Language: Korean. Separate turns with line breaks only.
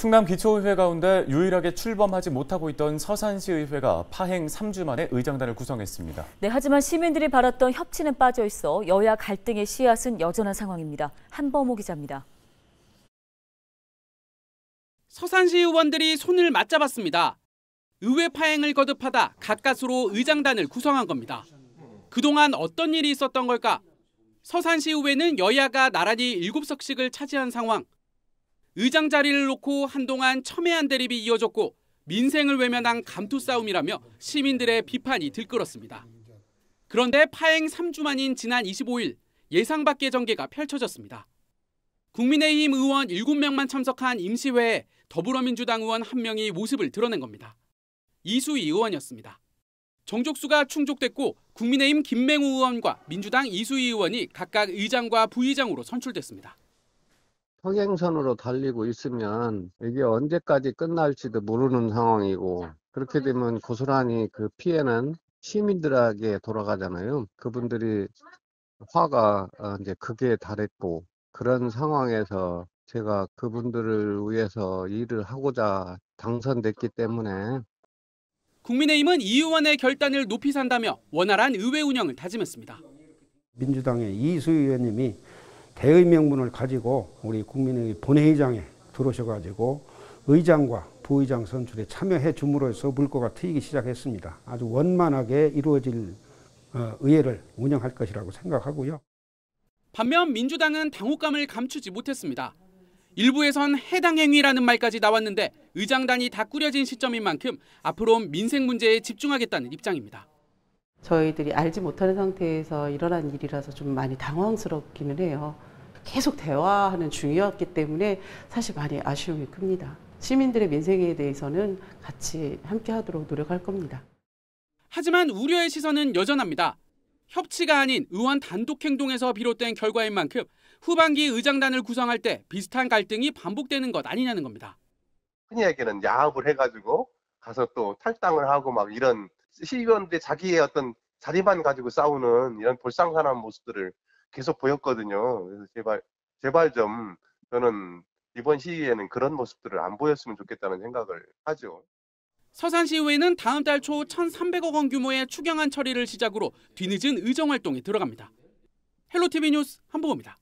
충남 기초의회 가운데 유일하게 출범하지 못하고 있던 서산시의회가 파행 3주 만에 의장단을 구성했습니다.
네, 하지만 시민들이 바랐던 협치는 빠져 있어 여야 갈등의 씨앗은 여전한 상황입니다. 한범호 기자입니다. 서산시 의원들이 손을 맞잡았습니다. 의회 파행을 거듭하다 가까스로 의장단을 구성한 겁니다. 그동안 어떤 일이 있었던 걸까? 서산시 의회는 여야가 나란히 7석씩을 차지한 상황. 의장 자리를 놓고 한동안 첨예한 대립이 이어졌고 민생을 외면한 감투 싸움이라며 시민들의 비판이 들끓었습니다. 그런데 파행 3주 만인 지난 25일 예상 밖의 전개가 펼쳐졌습니다. 국민의힘 의원 7명만 참석한 임시회에 더불어민주당 의원 1명이 모습을 드러낸 겁니다. 이수희 의원이었습니다. 정족수가 충족됐고 국민의힘 김맹우 의원과 민주당 이수희 의원이 각각 의장과 부의장으로 선출됐습니다.
평행선으로 달리고 있으면 이게 언제까지 끝날지도 모르는 상황이고 그렇게 네. 되면 고스란히 그 피해는 시민들에게 돌아가잖아요. 그분들이 화가 어, 이제 극에 달했고 그런 상황에서 제가 그분들을 위해서 일을 하고자 당선됐기 때문에
국민의힘은 이 의원의 결단을 높이 산다며 원활한 의회 운영을 다짐했습니다.
민주당의 이수 의원님이 대의 명분을 가지고 우리 국민의 본회의장에 들어오셔가지고 의장과 부의장 선출에 참여해 줌으로써 물꼬가 트이기 시작했습니다. 아주 원만하게 이루어질 어, 의회를 운영할 것이라고 생각하고요.
반면 민주당은 당혹감을 감추지 못했습니다. 일부에선 해당 행위라는 말까지 나왔는데 의장단이 다 꾸려진 시점인 만큼 앞으로 민생 문제에 집중하겠다는 입장입니다. 저희들이 알지 못하는 상태에서 일어난 일이라서 좀 많이 당황스럽기는 해요. 계속 대화하는 중이었기 때문에 사실 많이 아쉬움이 큽니다. 시민들의 민생에 대해서는 같이 함께 하도록 노력할 겁니다. 하지만 우려의 시선은 여전합니다. 협치가 아닌 의원 단독 행동에서 비롯된 결과인 만큼 후반기 의장단을 구성할 때 비슷한 갈등이 반복되는 것 아니냐는 겁니다.
흔히 얘기는 야합을 해가지고 가서 또 탈당을 하고 막 이런 시의원들의 자기의 어떤 자리만 가지고 싸우는 이런 불쌍한 모습들을 계속 보였거든요. 그래서 제발 제발 좀 저는 이번 시위에는 그런 모습들을 안 보였으면 좋겠다는 생각을 하죠.
서산시의회는 다음 달 초 1,300억 원 규모의 추경안 처리를 시작으로 뒤늦은 의정 활동에 들어갑니다. 헬로티비 뉴스 한보입니다.